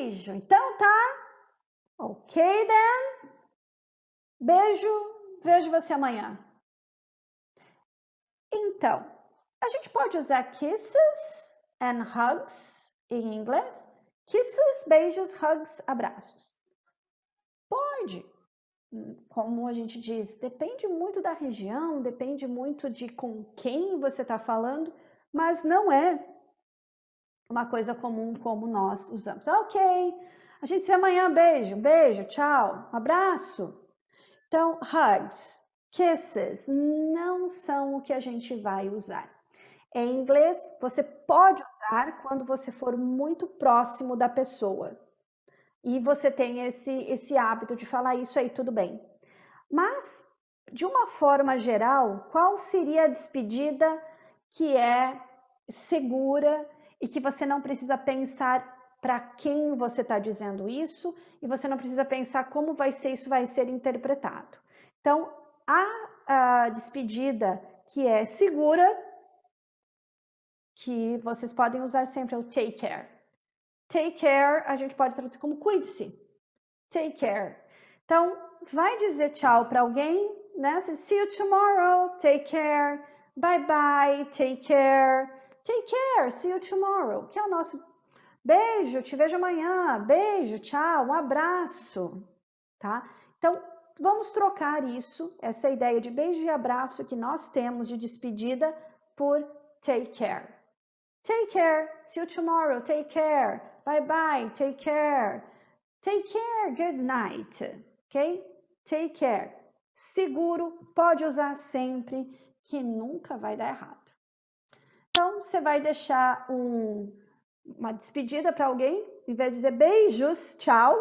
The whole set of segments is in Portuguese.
beijo. Então tá? Ok, then. Beijo. Vejo você amanhã. Então, a gente pode usar kisses and hugs em inglês. Kisses, beijos, hugs, abraços. Pode, como a gente diz, depende muito da região, depende muito de com quem você está falando, mas não é uma coisa comum como nós usamos. Ah, ok, a gente se vê amanhã, beijo, beijo, tchau, um abraço. Então, hugs, kisses não são o que a gente vai usar. Em inglês, você pode usar quando você for muito próximo da pessoa e você tem esse, esse hábito de falar isso aí, tudo bem. Mas, de uma forma geral, qual seria a despedida que é segura e que você não precisa pensar para quem você está dizendo isso e você não precisa pensar como vai ser isso vai ser interpretado. Então, a, a despedida que é segura, que vocês podem usar sempre é o take care. Take care a gente pode traduzir como cuide-se. Take care. Então, vai dizer tchau para alguém, né? Você, See you tomorrow, take care, bye bye, take care. Take care, see you tomorrow, que é o nosso beijo, te vejo amanhã, beijo, tchau, um abraço, tá? Então, vamos trocar isso, essa ideia de beijo e abraço que nós temos de despedida por take care. Take care, see you tomorrow, take care, bye bye, take care. Take care, good night, ok? Take care. Seguro, pode usar sempre, que nunca vai dar errado você vai deixar um, uma despedida para alguém, em vez de dizer beijos, tchau,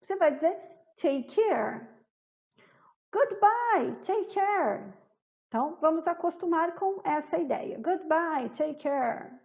você vai dizer take care. Goodbye, take care. Então, vamos acostumar com essa ideia. Goodbye, take care.